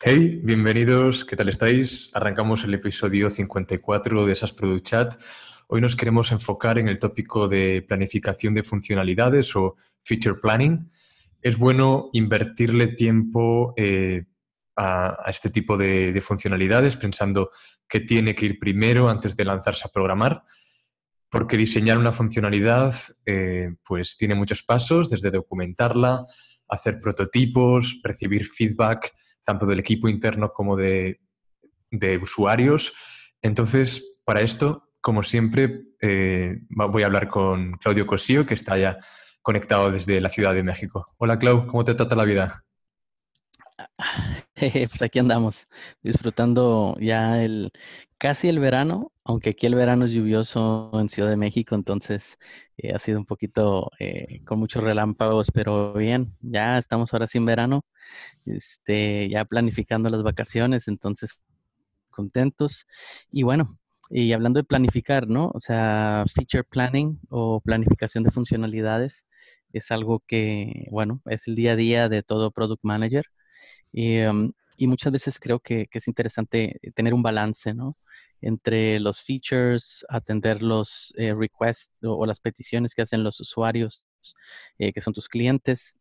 Hey, bienvenidos, ¿qué tal estáis? Arrancamos el episodio 54 de SAS Product Chat. Hoy nos queremos enfocar en el tópico de planificación de funcionalidades o feature planning. Es bueno invertirle tiempo eh, a, este tipo de, funcionalidades pensando qué tiene que ir primero antes de lanzarse a programar, porque diseñar una funcionalidad eh, pues tiene muchos pasos, desde documentarla, hacer prototipos, recibir feedback, tanto del equipo interno como de, usuarios. Entonces, para esto, como siempre, eh, voy a hablar con Claudio Cosío, que está ya conectado desde la Ciudad de México. Hola, Clau, ¿cómo te trata la vida? Ah, pues aquí andamos, disfrutando ya el casi el verano, aunque aquí el verano es lluvioso en Ciudad de México, entonces eh, ha sido un poquito eh, con muchos relámpagos, pero bien, ya estamos ahora sin verano, este, ya planificando las vacaciones, entonces contentos. Y bueno, y hablando de planificar, ¿no? O sea, feature planning o planificación de funcionalidades es algo que, bueno, es el día a día de todo product manager Em, y, muchas veces creo que, es interesante eh, tener un balance, Entre los features, atender los eh, requests o, las peticiones que hacen los usuarios, eh, que son tus clientes,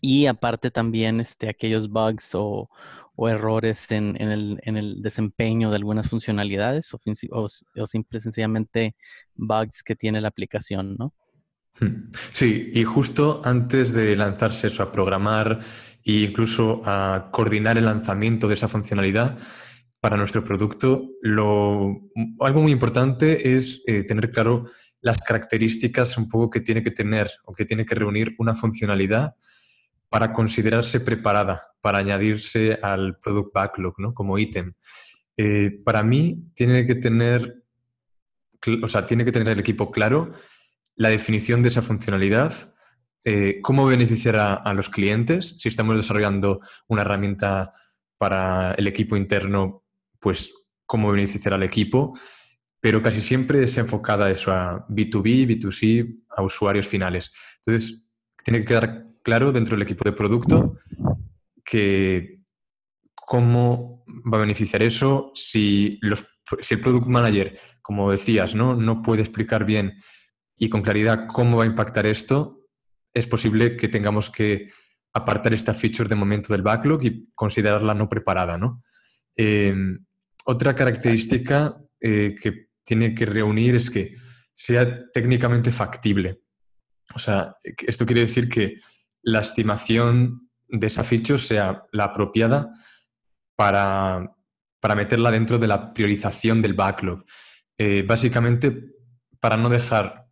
y aparte también este, aquellos bugs o, errores en, el, desempeño de algunas funcionalidades o, o, o sencillamente bugs que tiene la aplicación, ¿no? Hmm. Sí, y justo antes de lanzarse eso, a programar e incluso a coordinar el lanzamiento de esa funcionalidad para nuestro producto, lo, algo muy importante es eh, tener claro las características un poco que tiene que tener o que tiene que reunir una funcionalidad para considerarse preparada, para añadirse al product backlog ¿no? como ítem. Eh, para mí tiene que tener, o sea, tiene que tener el equipo claro la definición de esa funcionalidad, eh, cómo beneficiará a los clientes si estamos desarrollando una herramienta para el equipo interno, pues cómo beneficiará al equipo, pero casi siempre es enfocada eso a B2B, B2C, a usuarios finales. Entonces, tiene que quedar claro dentro del equipo de producto que cómo va a beneficiar eso si, los, si el product manager, como decías, ¿no? no puede explicar bien y con claridad cómo va a impactar esto, es posible que tengamos que apartar esta feature de momento del backlog y considerarla no preparada, em, otra característica eh, que tiene que reunir es que sea técnicamente factible. O sea, esto quiere decir que la estimación de esa feature sea la apropiada para, meterla dentro de la priorización del backlog. Eh, básicamente, para no dejar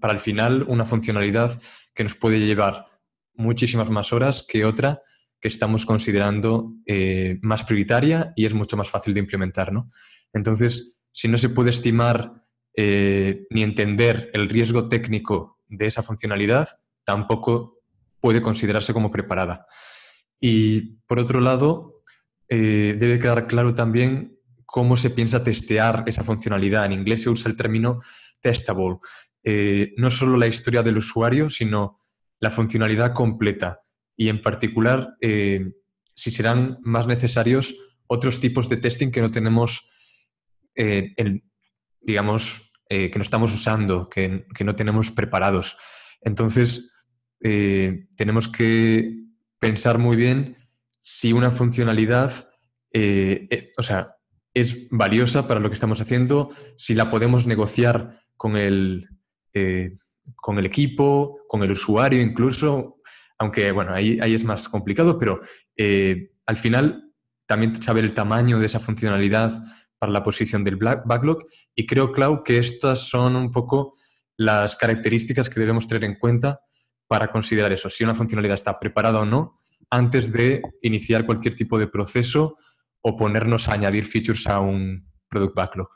para el final una funcionalidad que nos puede llevar muchísimas más horas que otra que estamos considerando eh, más prioritaria y es mucho más fácil de implementar. ¿no? Entonces, si no se puede estimar eh, ni entender el riesgo técnico de esa funcionalidad, tampoco puede considerarse como preparada. Y por otro lado, eh, debe quedar claro también cómo se piensa testear esa funcionalidad. En inglés se usa el término testable, eh, no solo la historia del usuario, sino la funcionalidad completa y en particular eh, si serán más necesarios otros tipos de testing que no tenemos, eh, digamos, que no estamos usando, que, que no tenemos preparados. Entonces, tenemos que pensar muy bien si una funcionalidad, o sea, es valiosa para lo que estamos haciendo, si la podemos negociar con el, eh, con el equipo, con el usuario incluso, aunque bueno, ahí, es más complicado, pero eh, al final también saber el tamaño de esa funcionalidad para la posición del backlog y creo, Clau, que estas son un poco las características que debemos tener en cuenta para considerar eso, si una funcionalidad está preparada o no, antes de iniciar cualquier tipo de proceso o ponernos a añadir features a un product backlog.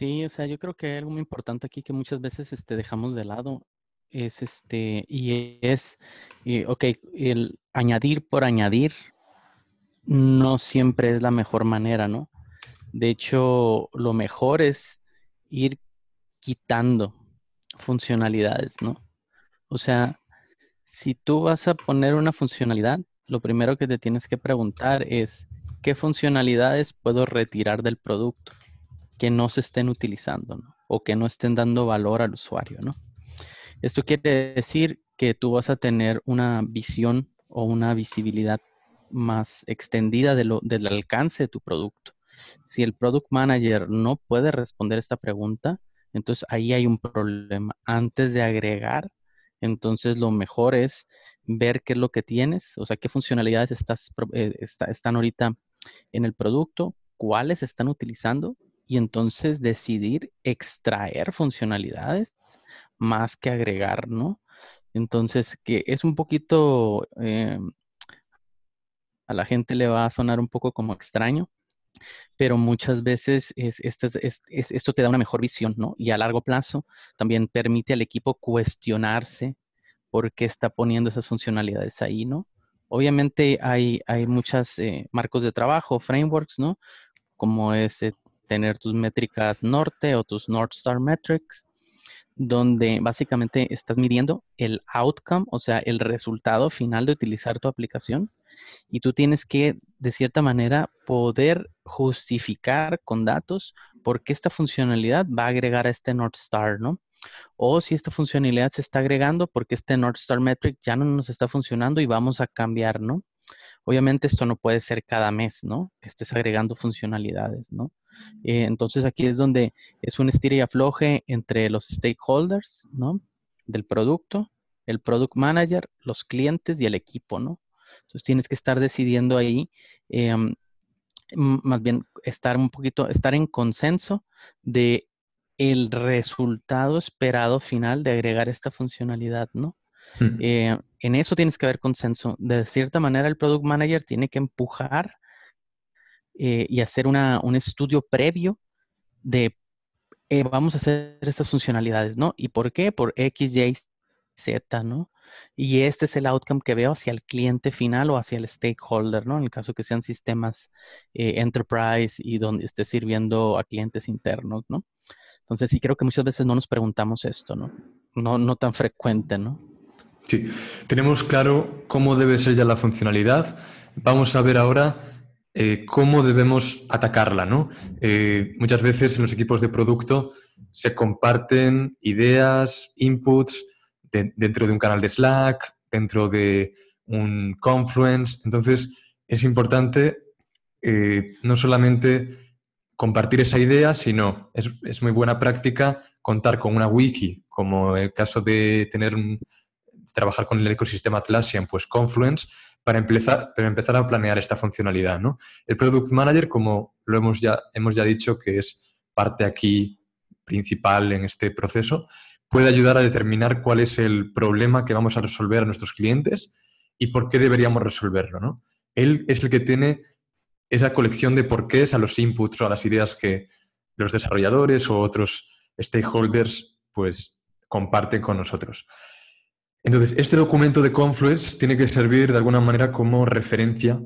Sí, o sea, yo creo que hay algo muy importante aquí que muchas veces este, dejamos de lado. Es este, y es, y, eh, ok, el añadir por añadir no siempre es la mejor manera, ¿no? De hecho, lo mejor es ir quitando funcionalidades, ¿no? O sea, si tú vas a poner una funcionalidad, lo primero que te tienes que preguntar es, ¿qué funcionalidades puedo retirar del producto? que no se estén utilizando o que no estén dando valor al usuario. ¿no? Esto quiere decir que tú vas a tener una visión o una visibilidad más extendida del alcance de tu producto. Si el product manager no puede responder esta pregunta, entonces ahí hay un problema. Antes de agregar, entonces lo mejor es ver qué es lo que tienes, o sea, qué funcionalidades estás, eh, están ahorita en el producto, cuáles están utilizando y entonces decidir extraer funcionalidades más que agregar, ¿no? Entonces, que es un poquito, eh, a la gente le va a sonar un poco como extraño, pero muchas veces este es, esto te da una mejor visión, ¿no? Y a largo plazo también permite al equipo cuestionarse por qué está poniendo esas funcionalidades ahí, ¿no? Obviamente hay, hay muchos eh, marcos de trabajo, frameworks, ¿no? Como ese eh, tener tus métricas norte o tus North Star Metrics, donde básicamente estás midiendo el outcome, o sea, el resultado final de utilizar tu aplicación. Y tú tienes que, de cierta manera, poder justificar con datos por qué esta funcionalidad va a agregar a este North Star, ¿no? O si esta funcionalidad se está agregando porque este North Star Metric ya no nos está funcionando y vamos a cambiar, ¿no? Obviamente esto no puede ser cada mes, ¿no? Que estés agregando funcionalidades, ¿no? Eh, entonces aquí es donde es un estira y afloje entre los stakeholders, ¿no? Del producto, el product manager, los clientes y el equipo, ¿no? Entonces tienes que estar decidiendo ahí, em, más bien estar un poquito, estar en consenso de el resultado esperado final de agregar esta funcionalidad, ¿no? Eh, en eso tienes que haber consenso. De cierta manera, el product manager tiene que empujar eh, y hacer una, un estudio previo de eh, vamos a hacer estas funcionalidades, ¿no? ¿Y por qué? Por X, Y, Z, ¿no? Y este es el outcome que veo hacia el cliente final o hacia el stakeholder, ¿no? En el caso que sean sistemas eh, enterprise y donde esté sirviendo a clientes internos, ¿no? Entonces sí creo que muchas veces no nos preguntamos esto, ¿no? No, no tan frecuente, ¿no? Sí, tenemos claro cómo debe ser ya la funcionalidad. Vamos a ver ahora eh, cómo debemos atacarla, ¿no? Eh, muchas veces en los equipos de producto se comparten ideas, inputs dentro de un canal de Slack, dentro de un Confluence. Entonces, es importante eh, no solamente compartir esa idea, sino es, es, muy buena práctica contar con una wiki, como el caso de tener trabajar con el ecosistema Atlassian, pues Confluence, para empezar, para empezar a planear esta funcionalidad. ¿no? El Product Manager, como lo hemos ya, hemos ya dicho, que es parte aquí principal en este proceso, puede ayudar a determinar cuál es el problema que vamos a resolver a nuestros clientes y por qué deberíamos resolverlo. ¿no? Él es el que tiene esa colección de porqués a los inputs o a las ideas que los desarrolladores o otros stakeholders pues comparten con nosotros. Entonces, este documento de Confluence tiene que servir de alguna manera como referencia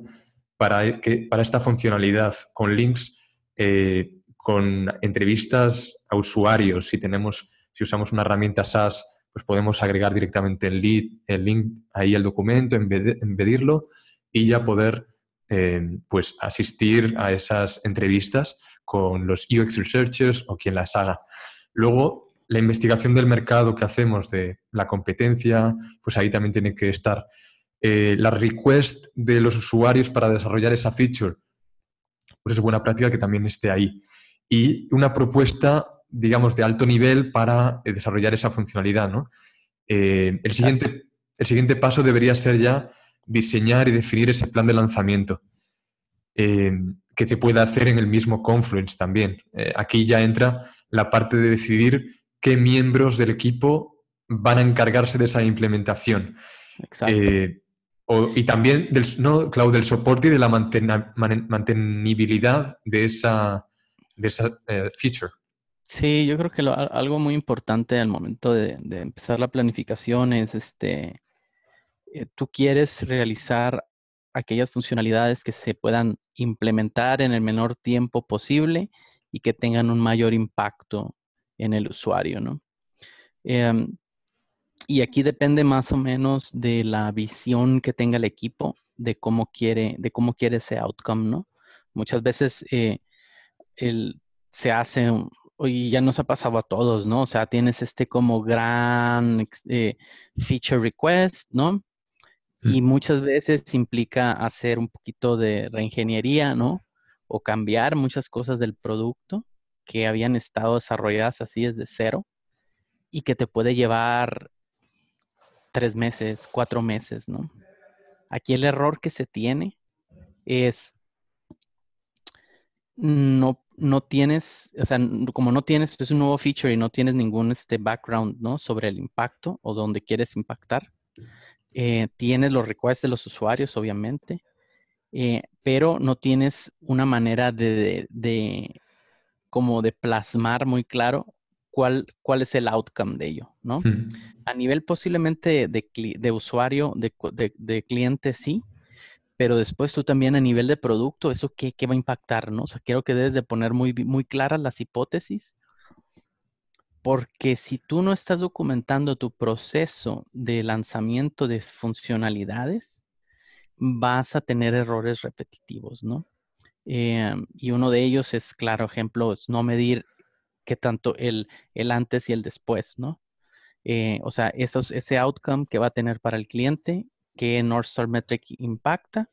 para, e, que, para esta funcionalidad, con links, eh, con entrevistas a usuarios. Si, tenemos, si usamos una herramienta SaaS, pues podemos agregar directamente el, link ahí al documento, embedirlo y ya poder eh, pues asistir a esas entrevistas con los UX researchers o quien las haga. Luego, la investigación del mercado que hacemos de la competencia, pues ahí también tiene que estar. Eh, la request de los usuarios para desarrollar esa feature, pues es buena práctica que también esté ahí. Y una propuesta, digamos, de alto nivel para eh, desarrollar esa funcionalidad, ¿no? Eh, el, siguiente, el siguiente paso debería ser ya diseñar y definir ese plan de lanzamiento. que se pueda hacer en el mismo Confluence también. aquí ya entra la parte de decidir qué miembros del equipo van a encargarse de esa implementación. Exacto. Eh, y también, del, ¿no, Clau, del soporte y de la mantenibilidad de esa, eh, feature. Sí, yo creo que algo muy importante al momento de, empezar la planificación es, este, eh, tú quieres realizar aquellas funcionalidades que se puedan implementar en el menor tiempo posible y que tengan un mayor impacto en el usuario, ¿no? Em, y aquí depende más o menos de la visión que tenga el equipo de cómo quiere, de cómo quiere ese outcome, ¿no? Muchas veces eh, se hace, y ya nos ha pasado a todos, ¿no? O sea, tienes este como gran eh, feature request, ¿no? Y muchas veces implica hacer un poquito de reingeniería, ¿no? O cambiar muchas cosas del producto que habían estado desarrolladas así desde cero y que te puede llevar tres meses, cuatro meses, ¿no? Aquí el error que se tiene es no, no tienes, o sea, como no tienes, es un nuevo feature y no tienes ningún este background, ¿no? Sobre el impacto o donde quieres impactar. Eh, tienes los requests de los usuarios, obviamente, eh, pero no tienes una manera de, como de plasmar muy claro cuál, cuál es el outcome de ello, ¿no? A nivel posiblemente de, de usuario, de, de, cliente, sí, pero después tú también a nivel de producto, ¿eso qué, va a impactar, no? O sea, quiero que debes de poner muy, muy claras las hipótesis, porque si tú no estás documentando tu proceso de lanzamiento de funcionalidades, vas a tener errores repetitivos, ¿no? Em, y uno de ellos es, claro ejemplo, es no medir qué tanto el, el antes y el después, ¿no? Eh, o sea, ese outcome que va a tener para el cliente, qué North Star Metric impacta,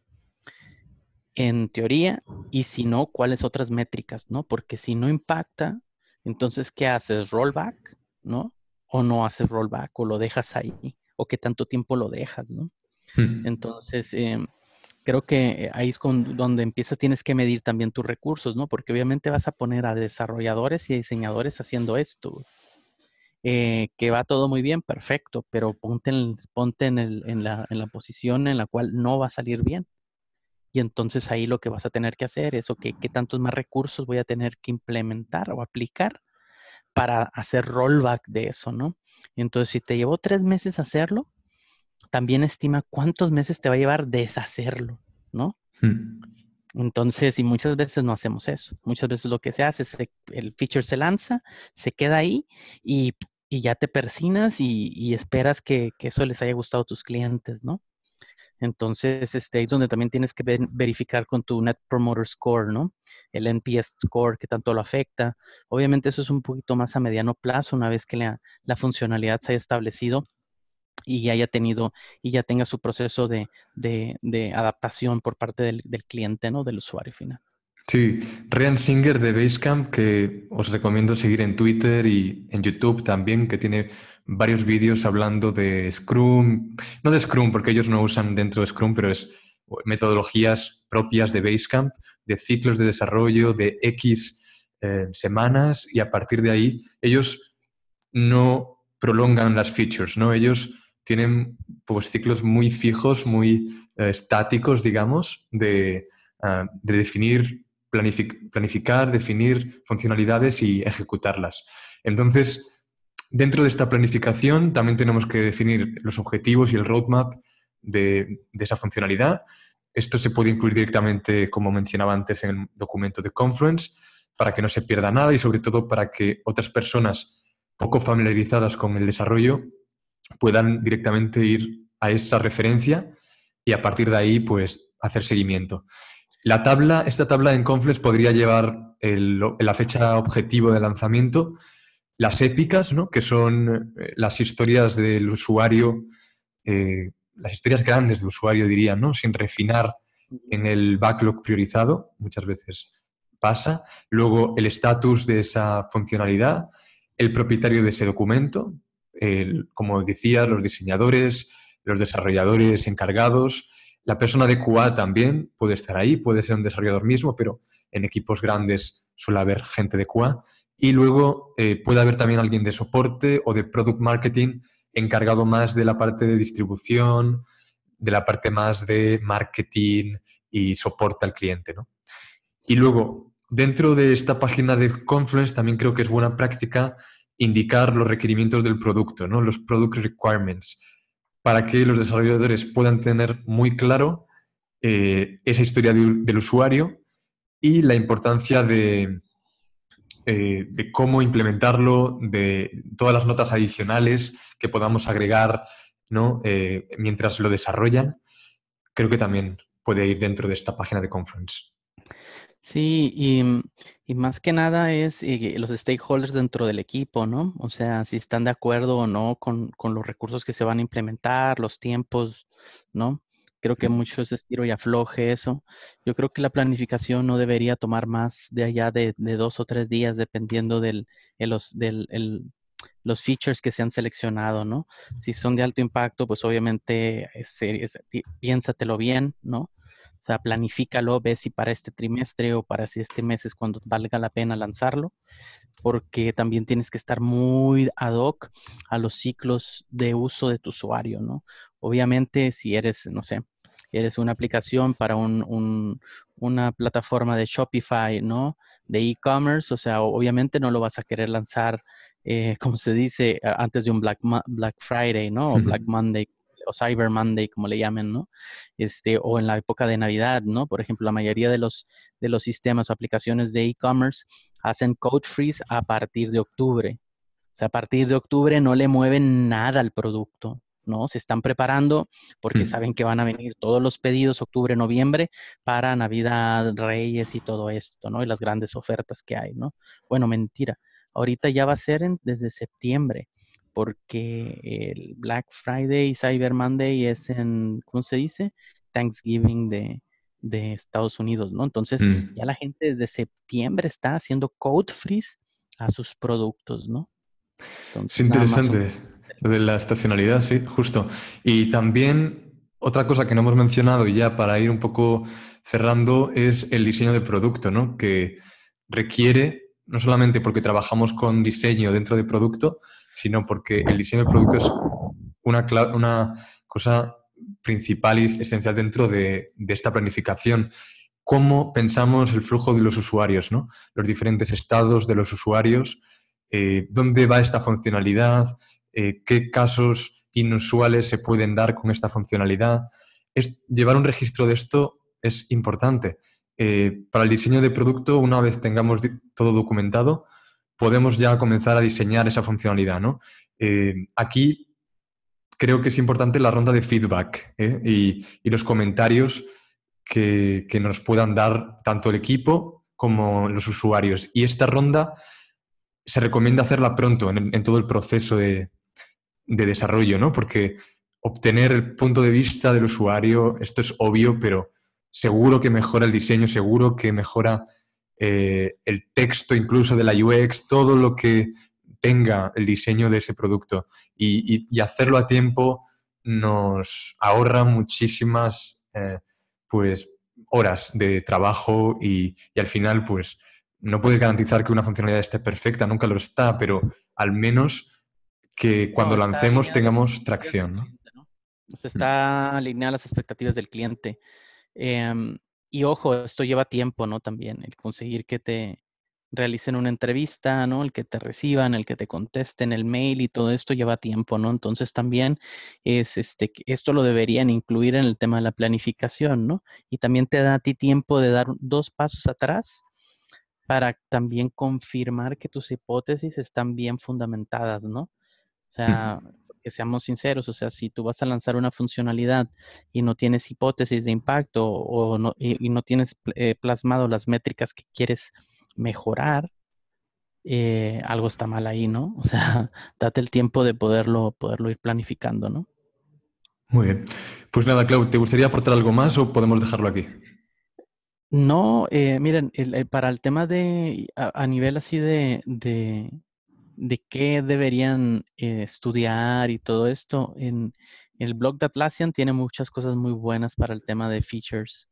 en teoría, y si no, cuáles otras métricas, ¿no? Porque si no impacta, entonces, ¿qué haces? ¿Rollback, no? ¿O no haces rollback? ¿O lo dejas ahí? ¿O qué tanto tiempo lo dejas, no? Hmm. Entonces, eh, creo que eh, ahí es donde empieza, tienes que medir también tus recursos, ¿no? Porque obviamente vas a poner a desarrolladores y diseñadores haciendo esto. Eh, que va todo muy bien, perfecto, pero ponte, en, ponte en, el, en, la, en la posición en la cual no va a salir bien. Y entonces ahí lo que vas a tener que hacer es, ¿qué tantos más recursos voy a tener que implementar o aplicar para hacer rollback de eso, ¿no? Entonces, si te llevó tres meses hacerlo, también estima cuántos meses te va a llevar deshacerlo, ¿no? Hmm. Entonces, y muchas veces no hacemos eso. Muchas veces lo que se hace es que el feature se lanza, se queda ahí y, ya te persinas y, esperas que, eso les haya gustado a tus clientes, ¿no? Entonces, este es donde también tienes que verificar con tu Net Promoter Score, ¿no? El NPS Score, que tanto lo afecta. Obviamente eso es un poquito más a mediano plazo, una vez que la, la funcionalidad se haya establecido y haya tenido y ya tenga su proceso de, adaptación por parte del, cliente, ¿no? Del usuario final. Sí, Ryan Singer de Basecamp, que os recomiendo seguir en Twitter y en YouTube también, que tiene varios vídeos hablando de Scrum, no de Scrum, porque ellos no usan dentro de Scrum, pero es metodologías propias de Basecamp, de ciclos de desarrollo, de X eh, semanas, y a partir de ahí ellos no prolongan las features, ¿no? Ellos tienen pues, ciclos muy fijos, muy eh, estáticos, digamos, de, ah, definir, planificar, definir funcionalidades y ejecutarlas. Entonces, dentro de esta planificación también tenemos que definir los objetivos y el roadmap de, de esa funcionalidad. Esto se puede incluir directamente, como mencionaba antes, en el documento de Confluence, para que no se pierda nada y sobre todo para que otras personas poco familiarizadas con el desarrollo puedan directamente ir a esa referencia y a partir de ahí pues hacer seguimiento. La tabla, esta tabla en Confluence podría llevar la fecha objetivo de lanzamiento, las épicas, ¿no? que son eh, las historias del usuario, eh, las historias grandes de usuario diría, ¿no? sin refinar en el backlog priorizado, muchas veces pasa. Luego el estatus de esa funcionalidad, el propietario de ese documento, como decía, los diseñadores, los desarrolladores encargados, la persona de QA también puede estar ahí, puede ser un desarrollador mismo, pero en equipos grandes suele haber gente de QA. Y luego eh, puede haber también alguien de soporte o de product marketing encargado más de la parte de distribución, de la parte más de marketing y soporte al cliente. Y luego, dentro de esta página de Confluence, también creo que es buena práctica indicar los requerimientos del producto, ¿no? los product requirements, para que los desarrolladores puedan tener muy claro eh, esa historia del usuario y la importancia eh, de, cómo implementarlo, de todas las notas adicionales que podamos agregar ¿no? Eh, mientras lo desarrollan, creo que también puede ir dentro de esta página de conference. Sí, mm, y, más que nada es eh, los stakeholders dentro del equipo, ¿no? O sea, si están de acuerdo o no con, los recursos que se van a implementar, los tiempos, ¿no? Creo que mucho es estiro y afloje eso. Yo creo que la planificación no debería tomar más de allá de, dos o tres días, dependiendo de los, features que se han seleccionado, ¿no? Si son de alto impacto, pues obviamente eh, piénsatelo bien, ¿no? O sea, planifícalo, ve si para este trimestre o para si este mes es cuando valga la pena lanzarlo, porque también tienes que estar muy ad hoc a los ciclos de uso de tu usuario, ¿no? Obviamente, si eres, no sé, eres una aplicación para un, una plataforma de Shopify, ¿no? De e-commerce, o sea, obviamente no lo vas a querer lanzar, eh, como se dice, antes de un Black, Black Friday, ¿no? O Black Monday, o Cyber Monday, como le llamen, ¿no? Este, o en la época de Navidad, ¿no? Por ejemplo, la mayoría de los, de los sistemas o aplicaciones de e-commerce hacen code freeze a partir de octubre. O sea, a partir de octubre no le mueven nada al producto. ¿no? Se están preparando porque hmm. saben que van a venir todos los pedidos octubre, noviembre para Navidad, Reyes y todo esto, ¿no? Y las grandes ofertas que hay, ¿no? Bueno, mentira. Ahorita ya va a ser desde septiembre porque el Black Friday y Cyber Monday es en, ¿cómo se dice? Thanksgiving de, Estados Unidos, ¿no? Entonces mm. ya la gente desde septiembre está haciendo code freeze a sus productos, ¿no? es interesante, lo de la estacionalidad, sí, justo. Y también otra cosa que no hemos mencionado ya para ir un poco cerrando es el diseño de producto, ¿no? Que requiere, no solamente porque trabajamos con diseño dentro de producto, sino porque el diseño de producto es una, cosa principal y esencial dentro de, esta planificación. Cómo pensamos el flujo de los usuarios, los diferentes estados de los usuarios, eh, dónde va esta funcionalidad, eh, qué casos inusuales se pueden dar con esta funcionalidad. llevar un registro de esto es importante. Eh, para el diseño de producto, una vez tengamos todo documentado, podemos ya comenzar a diseñar esa funcionalidad, ¿no? Eh, aquí creo que es importante la ronda de feedback ¿eh? y, los comentarios que, nos puedan dar tanto el equipo como los usuarios. Y esta ronda se recomienda hacerla pronto en, todo el proceso de, de desarrollo, ¿no? Porque obtener el punto de vista del usuario, esto es obvio, pero seguro que mejora el diseño, seguro que mejora eh, el texto incluso de la UX, todo lo que tenga el diseño de ese producto. Y, hacerlo a tiempo nos ahorra muchísimas eh, pues, horas de trabajo y, al final pues no puedes garantizar que una funcionalidad esté perfecta, nunca lo está, pero al menos que cuando lancemos tengamos tracción. ¿no? está alineada las expectativas del cliente. Em, y ojo, esto lleva tiempo, ¿no? También el conseguir que te realicen una entrevista, ¿no? El que te reciban, el que te contesten el mail y todo esto lleva tiempo, ¿no? Entonces también es este esto lo deberían incluir en el tema de la planificación, ¿no? Y también te da a ti tiempo de dar dos pasos atrás para también confirmar que tus hipótesis están bien fundamentadas, ¿no? O sea, que seamos sinceros, o sea, si tú vas a lanzar una funcionalidad y no tienes hipótesis de impacto o no, y, no tienes eh, plasmado las métricas que quieres mejorar, eh, algo está mal ahí, ¿no? O sea, date el tiempo de poderlo, poderlo ir planificando, ¿no? Muy bien. Pues nada, Clau, ¿te gustaría aportar algo más o podemos dejarlo aquí? No, eh, miren, para el tema de, a, nivel así de, de qué deberían eh, estudiar y todo esto, en el blog de Atlassian tiene muchas cosas muy buenas para el tema de features.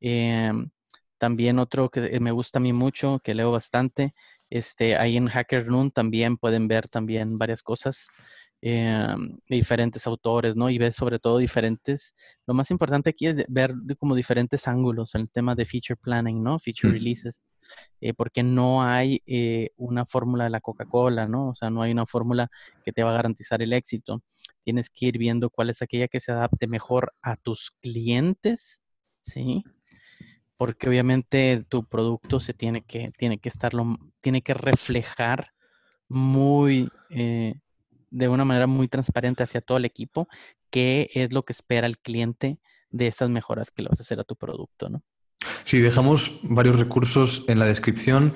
Em, también otro que me gusta a mí mucho, que leo bastante, este, ahí en Hacker Noon también pueden ver también varias cosas em, de diferentes autores, ¿no? Y ves sobre todo diferentes, lo más importante aquí es ver como diferentes ángulos en el tema de feature planning, ¿no? Feature releases. Eh, porque no hay eh, una fórmula de la Coca-Cola, ¿no? O sea, no hay una fórmula que te va a garantizar el éxito. Tienes que ir viendo cuál es aquella que se adapte mejor a tus clientes, ¿sí? Porque obviamente tu producto se tiene que, tiene que tiene que reflejar muy, eh, de una manera muy transparente hacia todo el equipo, qué es lo que espera el cliente de esas mejoras que le vas a hacer a tu producto, ¿no? Sí, dejamos varios recursos en la descripción.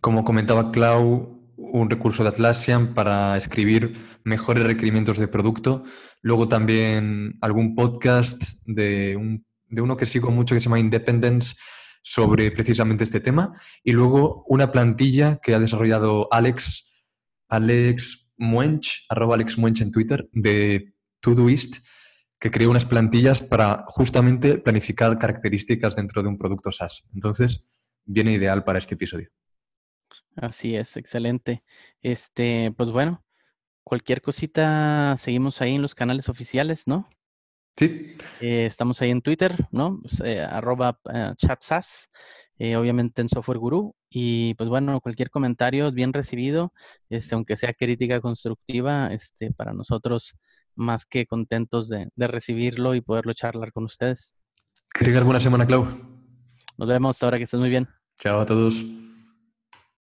Como comentaba Clau, un recurso de Atlassian para escribir mejores requerimientos de producto. Luego también algún podcast de, uno que sigo mucho que se llama Independence sobre precisamente este tema. Y luego una plantilla que ha desarrollado Alex, Alex Muench, arroba Alex Muench en Twitter, de Todoist, que creó unas plantillas para justamente planificar características dentro de un producto SaaS. Entonces, viene ideal para este episodio. Así es, excelente. Este, pues bueno, cualquier cosita seguimos ahí en los canales oficiales, ¿no? Sí. Eh, estamos ahí en Twitter, ¿no? Pues, eh, eh, obviamente en Software Guru. Y pues bueno, cualquier comentario es bien recibido, este, aunque sea crítica constructiva, este, para nosotros más que contentos de, recibirlo y poderlo charlar con ustedes. Que tengas buena semana, Clau. Nos vemos ahora, que estés muy bien. Chao a todos.